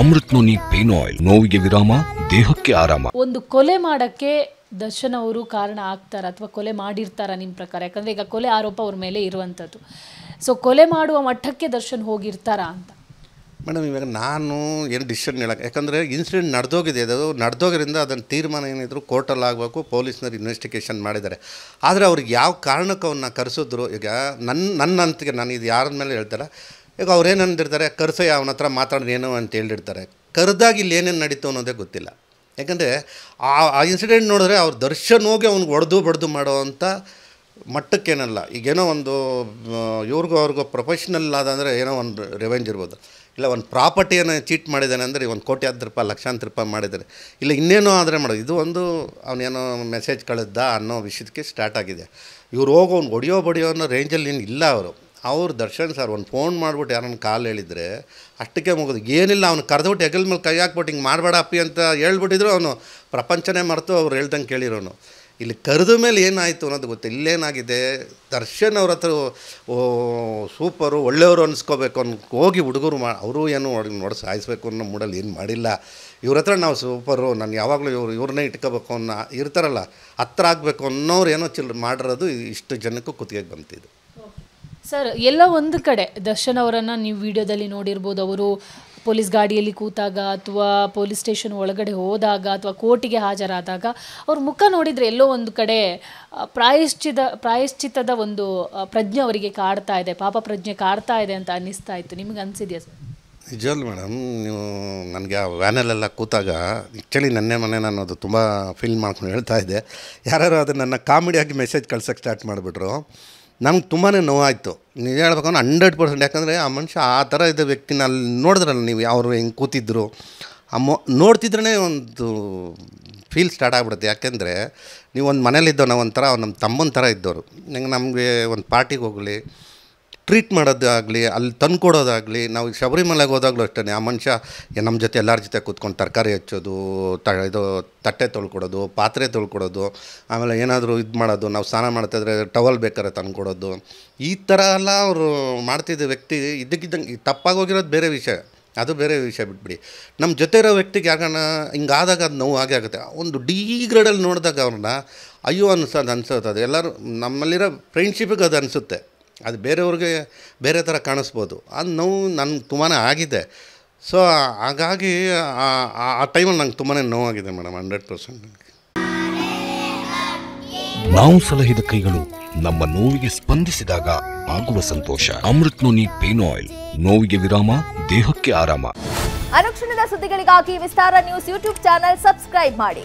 Amrit noni pain oil ನೋವಿಗೆ ವಿರಾಮ ದೇಹಕ್ಕೆ ಆರಾಮ ಒಂದು ಕೊಲೆ ಮಾಡಕ್ಕೆ ದರ್ಶನ್ ಅವರು ಕಾರಣ ಆಗ್ತಾರ ಅಥವಾ ಕೊಲೆ ಮಾಡಿರ್ತಾರ ನಿಮ್ಮ ಪ್ರಕಾರ ಯಾಕಂದ್ರೆ ಈಗ ಕೊಲೆ ಆರೋಪ ಅವ್ರ ಮೇಲೆ ಇರುವಂಥದ್ದು ಸೊ ಕೊಲೆ ಮಾಡುವ ಮಟ್ಟಕ್ಕೆ ದರ್ಶನ್ ಹೋಗಿರ್ತಾರಾ ಅಂತ ಮೇಡಮ್ ಇವಾಗ ನಾನು ಏನು ಡಿಸಿಷನ್ ಹೇಳಕ್ಕೆ ಯಾಕಂದರೆ ಇನ್ಸಿಡೆಂಟ್ ನಡೆದೋಗಿದೆ ಅದು ನಡೆದೋಗರಿಂದ ಅದನ್ನು ತೀರ್ಮಾನ ಏನಿದ್ರು ಕೋರ್ಟಲ್ಲಿ ಆಗಬೇಕು ಪೊಲೀಸ್ನವ್ರು ಇನ್ವೆಸ್ಟಿಗೇಷನ್ ಮಾಡಿದ್ದಾರೆ ಆದರೆ ಅವ್ರಿಗೆ ಯಾವ ಕಾರಣಕ್ಕೆ ಅವನ್ನ ಕರೆಸಿದ್ರು ಈಗ ನನ್ನ ನನ್ನಂತಿಗೆ ನಾನು ಇದು ಯಾರ ಮೇಲೆ ಹೇಳ್ತಾರೆ ಈಗ ಅವ್ರೇನಂದಿರ್ತಾರೆ ಕರೆಸೋ ಅವನ ಹತ್ರ ಏನು ಅಂತ ಹೇಳಿರ್ತಾರೆ ಕರೆದಾಗ ಇಲ್ಲಿ ಏನೇನು ನಡೀತು ಅನ್ನೋದೇ ಗೊತ್ತಿಲ್ಲ ಯಾಕಂದರೆ ಆ ಆ ಇನ್ಸಿಡೆಂಟ್ ನೋಡಿದ್ರೆ ಅವ್ರ ದರ್ಶನ ಹೋಗಿ ಅವ್ನಿಗೆ ಒಡೆದು ಬಡ್ದು ಮಾಡೋವಂಥ ಮಟ್ಟಕ್ಕೇನಲ್ಲ ಈಗೇನೋ ಒಂದು ಇವ್ರಿಗೂ ಅವ್ರಿಗೂ ಪ್ರೊಫೆಷ್ನಲ್ ಆದಂದರೆ ಏನೋ ಒಂದು ರೆವೆಂಜ್ ಇರ್ಬೋದು ಇಲ್ಲ ಒಂದು ಪ್ರಾಪರ್ಟಿಯನ್ನು ಚೀಟ್ ಮಾಡಿದ್ದಾನೆ ಅಂದರೆ ಒಂದು ಕೋಟಿ ಹತ್ತು ರೂಪಾಯಿ ಲಕ್ಷಾಂತರ ರೂಪಾಯಿ ಮಾಡಿದ್ದಾರೆ ಇಲ್ಲ ಇನ್ನೇನೋ ಆದರೆ ಮಾಡೋದು ಇದು ಒಂದು ಅವನೇನೋ ಮೆಸೇಜ್ ಕಳಿದ್ದ ಅನ್ನೋ ವಿಷಯಕ್ಕೆ ಸ್ಟಾರ್ಟ್ ಆಗಿದೆ ಇವ್ರು ಹೋಗೋ ಅವ್ನು ಹೊಡಿಯೋ ಬಡಿಯೋ ಅನ್ನೋ ರೇಂಜಲ್ಲಿ ಇಲ್ಲ ಅವರು ಅವ್ರು ದರ್ಶನ್ ಸರ್ ಒಂದು ಫೋನ್ ಮಾಡಿಬಿಟ್ಟು ಯಾರನ್ನ ಕಾಲು ಹೇಳಿದರೆ ಅಷ್ಟಕ್ಕೆ ಮುಗಿದು ಏನಿಲ್ಲ ಅವ್ನು ಕರೆದುಬಿಟ್ಟು ಎಗಲ್ ಮೇಲೆ ಕೈ ಹಾಕ್ಬಿಟ್ಟು ಹಿಂಗೆ ಮಾಡಬೇಡ ಅಪ್ಪಿ ಅಂತ ಹೇಳ್ಬಿಟ್ಟಿದ್ರು ಅವನು ಪ್ರಪಂಚನೇ ಮರೆತು ಅವ್ರು ಹೇಳ್ದಂಗೆ ಕೇಳಿರೋನು ಇಲ್ಲಿ ಕರೆದ ಮೇಲೆ ಏನಾಯಿತು ಅನ್ನೋದು ಗೊತ್ತಿಲ್ಲ ಇಲ್ಲೇನಾಗಿದೆ ದರ್ಶನ್ ಅವ್ರ ಹತ್ರ ಸೂಪರು ಒಳ್ಳೆಯವರು ಅನ್ನಿಸ್ಕೋಬೇಕು ಅನ್ ಹೋಗಿ ಹುಡುಗರು ಮಾ ಅವರು ಏನು ನೋಡಿ ಸಾಯಿಸ್ಬೇಕು ಅನ್ನೋ ಮೂಡಲ್ಲಿ ಏನು ಮಾಡಿಲ್ಲ ಇವ್ರ ಹತ್ರ ನಾವು ಸೂಪರು ನಾನು ಯಾವಾಗಲೂ ಇವರು ಇವ್ರನ್ನೇ ಇಟ್ಕೋಬೇಕು ಅನ್ನೋ ಇರ್ತಾರಲ್ಲ ಹತ್ರ ಆಗಬೇಕು ಅನ್ನೋರು ಏನೋ ಚಿಲ್ ಮಾಡಿರೋದು ಇಷ್ಟು ಜನಕ್ಕೂ ಕುತ್ತಿಗೆ ಬಂತಿದ್ದು ಸರ್ ಎಲ್ಲ ಒಂದು ಕಡೆ ದರ್ಶನ್ ಅವರನ್ನು ನೀವು ವಿಡಿಯೋದಲ್ಲಿ ನೋಡಿರ್ಬೋದು ಅವರು ಪೊಲೀಸ್ ಗಾಡಿಯಲ್ಲಿ ಕೂತಾಗ ಅಥವಾ ಪೊಲೀಸ್ ಸ್ಟೇಷನ್ ಒಳಗಡೆ ಹೋದಾಗ ಅಥವಾ ಕೋರ್ಟಿಗೆ ಹಾಜರಾದಾಗ ಅವ್ರ ಮುಖ ನೋಡಿದರೆ ಎಲ್ಲೋ ಒಂದು ಕಡೆ ಪ್ರಾಯಶ್ಚಿತ ಪ್ರಾಯಶ್ಚಿತದ ಒಂದು ಪ್ರಜ್ಞೆ ಅವರಿಗೆ ಕಾಡ್ತಾ ಇದೆ ಪಾಪ ಪ್ರಜ್ಞೆ ಕಾಡ್ತಾ ಇದೆ ಅಂತ ಅನ್ನಿಸ್ತಾ ಇತ್ತು ನಿಮ್ಗೆ ಅನಿಸಿದೆಯಾ ಸರ್ ನಿಜವಲ್ಲ ಮೇಡಮ್ ನೀವು ನನಗೆ ಆ ವ್ಯಾನಲ್ಲೆಲ್ಲ ಕೂತಾಗ ಆ್ಯಕ್ಚುಲಿ ನನ್ನೇ ಮನೆ ನಾನು ಅದು ತುಂಬ ಫೀಲ್ ಮಾಡ್ಕೊಂಡು ಹೇಳ್ತಾ ಇದ್ದೆ ಯಾರು ಅದು ನನ್ನ ಕಾಮಿಡಿಯಾಗಿ ಮೆಸೇಜ್ ಕಳ್ಸೋಕ್ಕೆ ಸ್ಟಾರ್ಟ್ ಮಾಡಿಬಿಟ್ರು ನಮ್ಗೆ ತುಂಬಾ ನೋವಾಯಿತು ನೀವು ಹೇಳ್ಬೇಕಂದ್ರೆ ಹಂಡ್ರೆಡ್ ಪರ್ಸೆಂಟ್ ಯಾಕಂದರೆ ಆ ಮನುಷ್ಯ ಆ ಥರ ಇದ್ದ ವ್ಯಕ್ತಿನ ಅಲ್ಲಿ ನೋಡಿದ್ರಲ್ಲ ನೀವು ಅವರು ಹೆಂಗೆ ಕೂತಿದ್ರು ಅಮ್ಮ ನೋಡ್ತಿದ್ರೇ ಒಂದು ಫೀಲ್ ಸ್ಟಾರ್ಟ್ ಆಗ್ಬಿಡುತ್ತೆ ಯಾಕೆಂದರೆ ನೀವು ಒಂದು ಇದ್ದವ್ ನಾವು ಒಂಥರ ನಮ್ಮ ತಮ್ಮನ ಥರ ಇದ್ದವರು ನಂಗೆ ನಮಗೆ ಒಂದು ಪಾರ್ಟಿಗೆ ಹೋಗಲಿ ಟ್ರೀಟ್ ಮಾಡೋದಾಗಲಿ ಅಲ್ಲಿ ತಂದು ಕೊಡೋದಾಗಲಿ ನಾವು ಶಬರಿಮಲೆಗೆ ಹೋದಾಗಲೂ ಅಷ್ಟೇ ಆ ಮನುಷ್ಯ ನಮ್ಮ ಜೊತೆ ಎಲ್ಲರ ಜೊತೆ ಕೂತ್ಕೊಂಡು ತರಕಾರಿ ಹಚ್ಚೋದು ತ ಇದು ತಟ್ಟೆ ತೊಳ್ಕೊಡೋದು ಪಾತ್ರೆ ತೊಳ್ಕೊಡೋದು ಆಮೇಲೆ ಏನಾದರೂ ಇದು ಮಾಡೋದು ನಾವು ಸ್ನಾನ ಮಾಡ್ತಾಯಿದ್ರೆ ಟವಲ್ ಬೇಕಾದ್ರೆ ಕೊಡೋದು ಈ ಥರ ಎಲ್ಲ ಅವರು ಮಾಡ್ತಿದ್ದ ವ್ಯಕ್ತಿ ಇದ್ದಕ್ಕಿದ್ದಂಗೆ ತಪ್ಪಾಗಿ ಹೋಗಿರೋದು ಬೇರೆ ವಿಷಯ ಅದು ಬೇರೆ ವಿಷಯ ಬಿಟ್ಬಿಡಿ ನಮ್ಮ ಜೊತೆ ಇರೋ ವ್ಯಕ್ತಿಗೆ ಯಾಕಣ ಹಿಂಗಾದಾಗ ಅದು ನೋವು ಹಾಗೆ ಆಗುತ್ತೆ ಒಂದು ಗ್ರೇಡಲ್ಲಿ ನೋಡಿದಾಗ ಅವ್ರನ್ನ ಅಯ್ಯೋ ಅನ್ಸೋದು ಅನ್ಸೋದು ಅದು ಎಲ್ಲರೂ ನಮ್ಮಲ್ಲಿರೋ ಫ್ರೆಂಡ್ಶಿಪ್ಪಿಗೆ ಅದು ಅನಿಸುತ್ತೆ ಅದು ಬೇರೆಯವ್ರಿಗೆ ಬೇರೆ ಥರ ಕಾಣಿಸ್ಬೋದು ಅದು ನೋವು ನನಗೆ ತುಂಬಾ ಆಗಿದೆ ಸೊ ಹಾಗಾಗಿ ಆ ಟೈಮಲ್ಲಿ ನಂಗೆ ತುಂಬಾ ನೋವಾಗಿದೆ ಮೇಡಮ್ ಹಂಡ್ರೆಡ್ ಪರ್ಸೆಂಟ್ ನಾವು ಸಲಹಿದ ಕೈಗಳು ನಮ್ಮ ನೋವಿಗೆ ಸ್ಪಂದಿಸಿದಾಗ ಆಗುವ ಸಂತೋಷ ಅಮೃತ್ ನೋನಿ ಪೇನ್ ಆಯಿಲ್ ನೋವಿಗೆ ವಿರಾಮ ದೇಹಕ್ಕೆ ಆರಾಮ ಅನುಕ್ಷಣದ ಸುದ್ದಿಗಳಿಗಾಗಿ Vistara news YouTube channel subscribe ಮಾಡಿ